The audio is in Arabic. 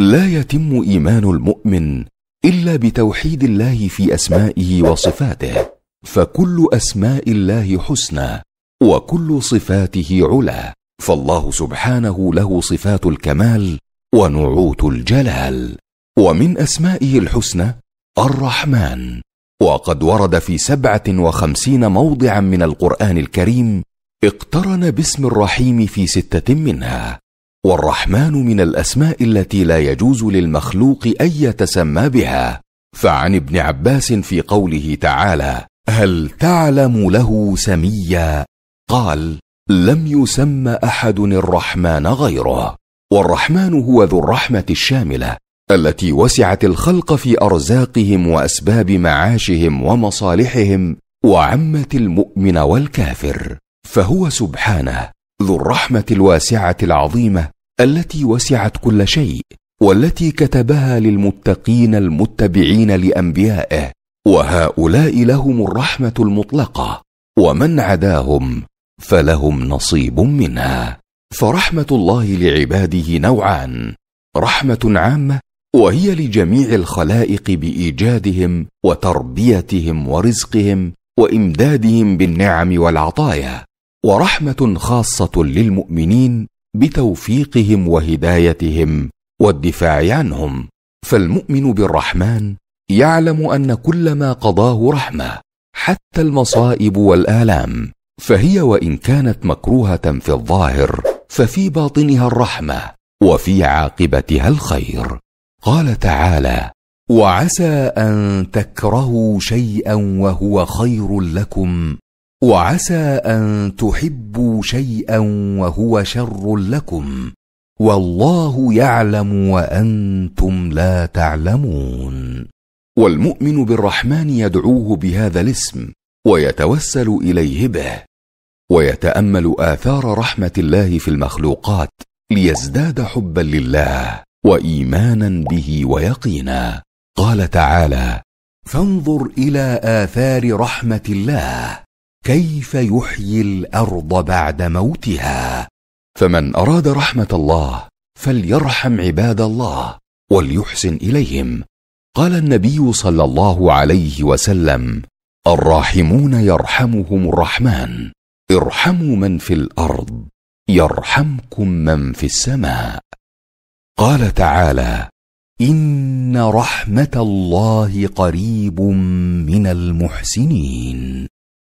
لا يتم ايمان المؤمن الا بتوحيد الله في اسمائه وصفاته فكل اسماء الله حسنى وكل صفاته علا فالله سبحانه له صفات الكمال ونعوت الجلال ومن اسمائه الحسنى الرحمن وقد ورد في سبعه وخمسين موضعا من القران الكريم اقترن باسم الرحيم في سته منها والرحمن من الاسماء التي لا يجوز للمخلوق ان يتسمى بها فعن ابن عباس في قوله تعالى هل تعلم له سميا قال لم يسمى احد الرحمن غيره والرحمن هو ذو الرحمه الشامله التي وسعت الخلق في ارزاقهم واسباب معاشهم ومصالحهم وعمت المؤمن والكافر فهو سبحانه ذو الرحمه الواسعه العظيمه التي وسعت كل شيء والتي كتبها للمتقين المتبعين لانبيائه وهؤلاء لهم الرحمه المطلقه ومن عداهم فلهم نصيب منها فرحمه الله لعباده نوعان رحمه عامه وهي لجميع الخلائق بايجادهم وتربيتهم ورزقهم وامدادهم بالنعم والعطايا ورحمه خاصه للمؤمنين بتوفيقهم وهدايتهم والدفاع عنهم فالمؤمن بالرحمن يعلم ان كل ما قضاه رحمه حتى المصائب والالام فهي وان كانت مكروهه في الظاهر ففي باطنها الرحمه وفي عاقبتها الخير قال تعالى وعسى ان تكرهوا شيئا وهو خير لكم وعسى ان تحبوا شيئا وهو شر لكم والله يعلم وانتم لا تعلمون والمؤمن بالرحمن يدعوه بهذا الاسم ويتوسل اليه به ويتامل اثار رحمه الله في المخلوقات ليزداد حبا لله وايمانا به ويقينا قال تعالى فانظر الى اثار رحمه الله كيف يحيي الارض بعد موتها فمن اراد رحمه الله فليرحم عباد الله وليحسن اليهم قال النبي صلى الله عليه وسلم الراحمون يرحمهم الرحمن ارحموا من في الارض يرحمكم من في السماء قال تعالى ان رحمه الله قريب من المحسنين